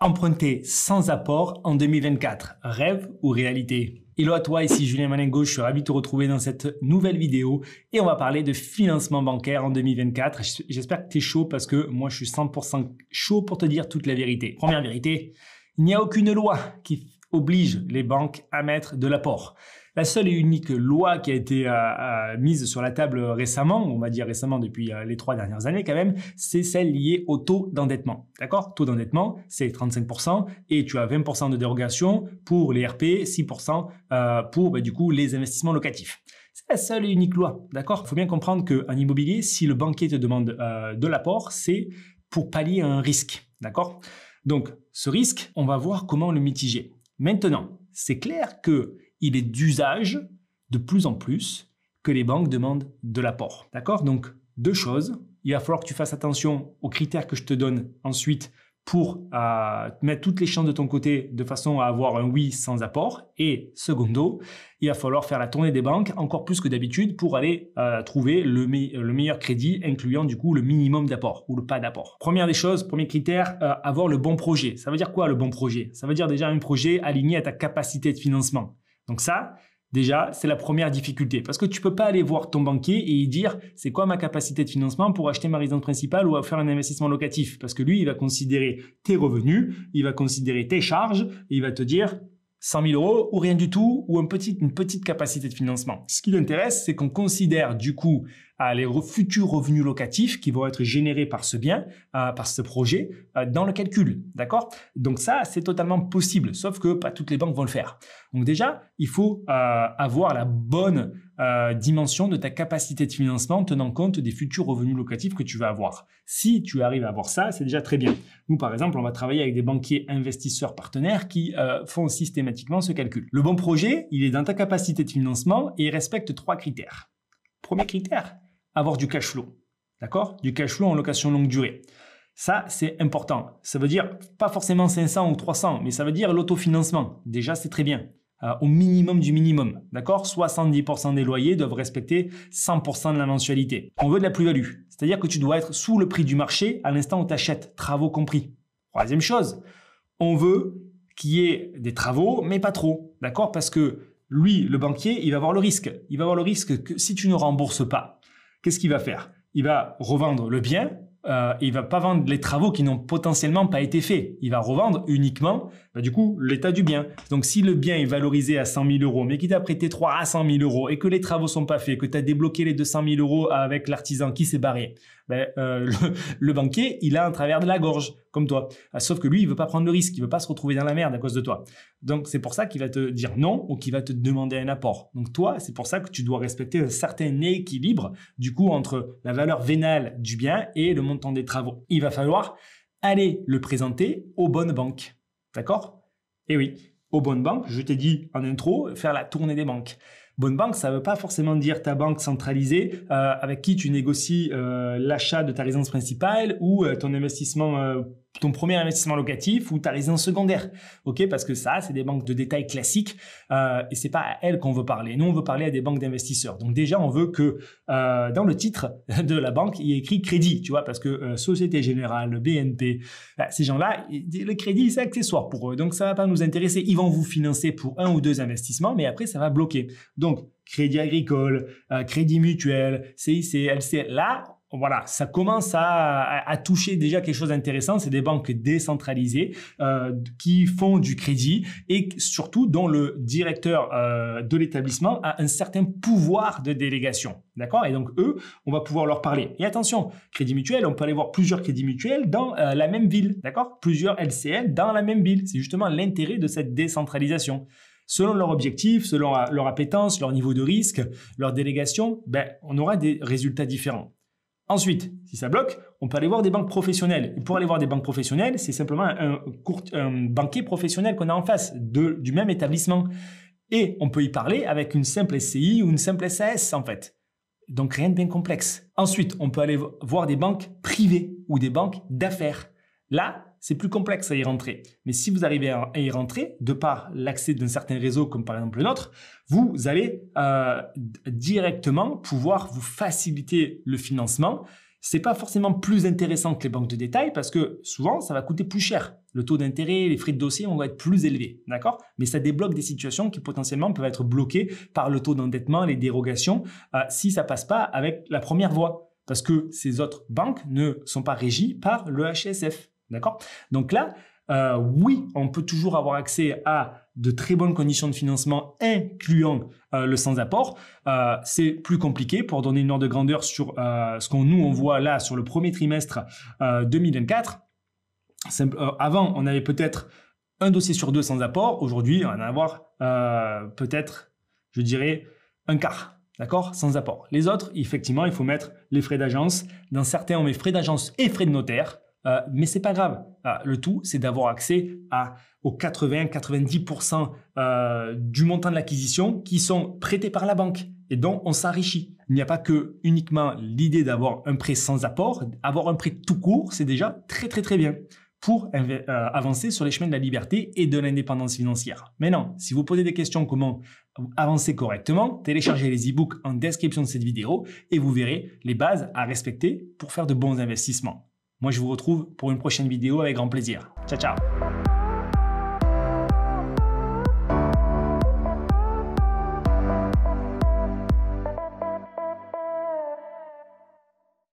Emprunter sans apport en 2024, rêve ou réalité Hello à toi, ici Julien Malingo, je suis ravi de te retrouver dans cette nouvelle vidéo et on va parler de financement bancaire en 2024. J'espère que tu es chaud parce que moi je suis 100% chaud pour te dire toute la vérité. Première vérité, il n'y a aucune loi qui oblige les banques à mettre de l'apport la seule et unique loi qui a été euh, euh, mise sur la table récemment, on va dire récemment depuis euh, les trois dernières années quand même, c'est celle liée au taux d'endettement. D'accord Taux d'endettement, c'est 35% et tu as 20% de dérogation pour les RP, 6% pour bah, du coup les investissements locatifs. C'est la seule et unique loi, d'accord Il faut bien comprendre qu'un immobilier, si le banquier te demande de l'apport, c'est pour pallier un risque, d'accord Donc, ce risque, on va voir comment le mitiger. Maintenant, c'est clair que il est d'usage de plus en plus que les banques demandent de l'apport. D'accord Donc, deux choses. Il va falloir que tu fasses attention aux critères que je te donne ensuite pour euh, mettre toutes les chances de ton côté de façon à avoir un oui sans apport. Et secondo, il va falloir faire la tournée des banques encore plus que d'habitude pour aller euh, trouver le, meilleur crédit, incluant du coup le minimum d'apport ou le pas d'apport. Première des choses, premier critère, euh, avoir le bon projet. Ça veut dire quoi le bon projet Ça veut dire déjà un projet aligné à ta capacité de financement. Donc ça, déjà, c'est la première difficulté parce que tu peux pas aller voir ton banquier et lui dire c'est quoi ma capacité de financement pour acheter ma résidence principale ou faire un investissement locatif parce que lui, il va considérer tes revenus, il va considérer tes charges et il va te dire 100 000 euros ou rien du tout, ou un petit, une petite capacité de financement. Ce qui l'intéresse, c'est qu'on considère du coup euh, les futurs revenus locatifs qui vont être générés par ce bien, euh, par ce projet, euh, dans le calcul. D'accord Donc ça, c'est totalement possible, sauf que pas toutes les banques vont le faire. Donc déjà, il faut avoir la bonne euh, dimension de ta capacité de financement tenant compte des futurs revenus locatifs que tu vas avoir. Si tu arrives à avoir ça, c'est déjà très bien. Nous, par exemple, on va travailler avec des banquiers investisseurs partenaires qui euh, font systématiquement ce calcul. Le bon projet, il est dans ta capacité de financement et il respecte trois critères. Premier critère, avoir du cash flow. D'accord Du cash flow en location longue durée. Ça, c'est important. Ça veut dire pas forcément 500 ou 300, mais ça veut dire l'autofinancement. Déjà, c'est très bien. Euh, au minimum du minimum. D'accord 70% des loyers doivent respecter 100% de la mensualité. On veut de la plus-value, c'est-à-dire que tu dois être sous le prix du marché à l'instant où tu achètes, travaux compris. Troisième chose, on veut qu'il y ait des travaux, mais pas trop. D'accord Parce que lui, le banquier, il va avoir le risque. Il va avoir le risque que si tu ne rembourses pas, qu'est-ce qu'il va faire Il va revendre le bien il euh, il va pas vendre les travaux qui n'ont potentiellement pas été faits. Il va revendre uniquement, bah, du coup, l'état du bien. Donc, si le bien est valorisé à 100 000 euros, mais qu'il t'a prêté 3 à 100 000 euros et que les travaux sont pas faits, que tu as débloqué les 200 000 euros avec l'artisan qui s'est barré, ben, euh, le, banquier, il a un travers de la gorge, comme toi. Ah, sauf que lui, il veut pas prendre le risque, il veut pas se retrouver dans la merde à cause de toi. Donc c'est pour ça qu'il va te dire non ou qu'il va te demander un apport. Donc toi, c'est pour ça que tu dois respecter un certain équilibre du coup entre la valeur vénale du bien et le montant des travaux. Il va falloir aller le présenter aux bonnes banques. D'accord Eh oui, aux bonnes banques, je t'ai dit en intro, faire la tournée des banques. Bonne banque, ça ne veut pas forcément dire ta banque centralisée euh, avec qui tu négocies euh, l'achat de ta résidence principale ou euh, ton investissement ton premier investissement locatif ou ta résidence secondaire. OK Parce que ça, c'est des banques de détail classiques euh, et c'est pas à elles qu'on veut parler. Nous, on veut parler à des banques d'investisseurs. Donc déjà, on veut que euh, dans le titre de la banque, il y ait écrit crédit, tu vois, parce que euh, Société Générale, BNP, bah, ces gens-là, le crédit, c'est accessoire pour eux. Donc ça ne va pas nous intéresser. Ils vont vous financer pour un ou deux investissements, mais après, ça va bloquer. Donc, Crédit Agricole, euh, Crédit Mutuel, CIC, LC, là, voilà, ça commence à, toucher déjà quelque chose d'intéressant. C'est des banques décentralisées euh, qui font du crédit et surtout dont le directeur euh, de l'établissement a un certain pouvoir de délégation. D'accord Et donc, eux, on va pouvoir leur parler. Et attention, crédit mutuel, on peut aller voir plusieurs crédits mutuels dans euh, la même ville. D'accord Plusieurs LCL dans la même ville. C'est justement l'intérêt de cette décentralisation selon leur objectif, selon leur appétence, leur niveau de risque, leur délégation, ben, on aura des résultats différents. Ensuite, si ça bloque, on peut aller voir des banques professionnelles. pour aller voir des banques professionnelles, c'est simplement un, court, banquier professionnel qu'on a en face de, du même établissement. Et on peut y parler avec une simple SCI ou une simple SAS en fait. Donc rien de bien complexe. Ensuite, on peut aller voir des banques privées ou des banques d'affaires. Là, c'est plus complexe à y rentrer. Mais si vous arrivez à y rentrer, de par l'accès d'un certain réseau comme par exemple le nôtre, vous allez euh, directement pouvoir vous faciliter le financement. Ce n'est pas forcément plus intéressant que les banques de détail parce que souvent ça va coûter plus cher. Le taux d'intérêt, les frais de dossier vont être plus élevés, d'accord Mais ça débloque des situations qui potentiellement peuvent être bloquées par le taux d'endettement, les dérogations, euh, si ça passe pas avec la première voie parce que ces autres banques ne sont pas régies par le HSF. D'accord Donc là, euh, oui, on peut toujours avoir accès à de très bonnes conditions de financement, incluant euh, le sans-apport. Euh, c'est plus compliqué pour donner une ordre de grandeur sur ce qu'on nous on voit là sur le premier trimestre 2024. avant, on avait peut-être un dossier sur deux sans apport. Aujourd'hui, on va en avoir peut-être, je dirais, un quart. D'accord Sans apport. Les autres, effectivement, il faut mettre les frais d'agence. Dans certains, on met frais d'agence et frais de notaire. Mais euh, mais c'est pas grave. Ah, le tout, c'est d'avoir accès à, aux 80-90% euh, du montant de l'acquisition qui sont prêtés par la banque et dont on s'enrichit. Il n'y a pas que uniquement l'idée d'avoir un prêt sans apport. Avoir un prêt tout court, c'est déjà très très très bien pour euh, avancer sur les chemins de la liberté et de l'indépendance financière. Maintenant, si vous posez des questions comment avancer correctement, téléchargez les e-books en description de cette vidéo et vous verrez les bases à respecter pour faire de bons investissements. Moi, je vous retrouve pour une prochaine vidéo avec grand plaisir. Ciao, ciao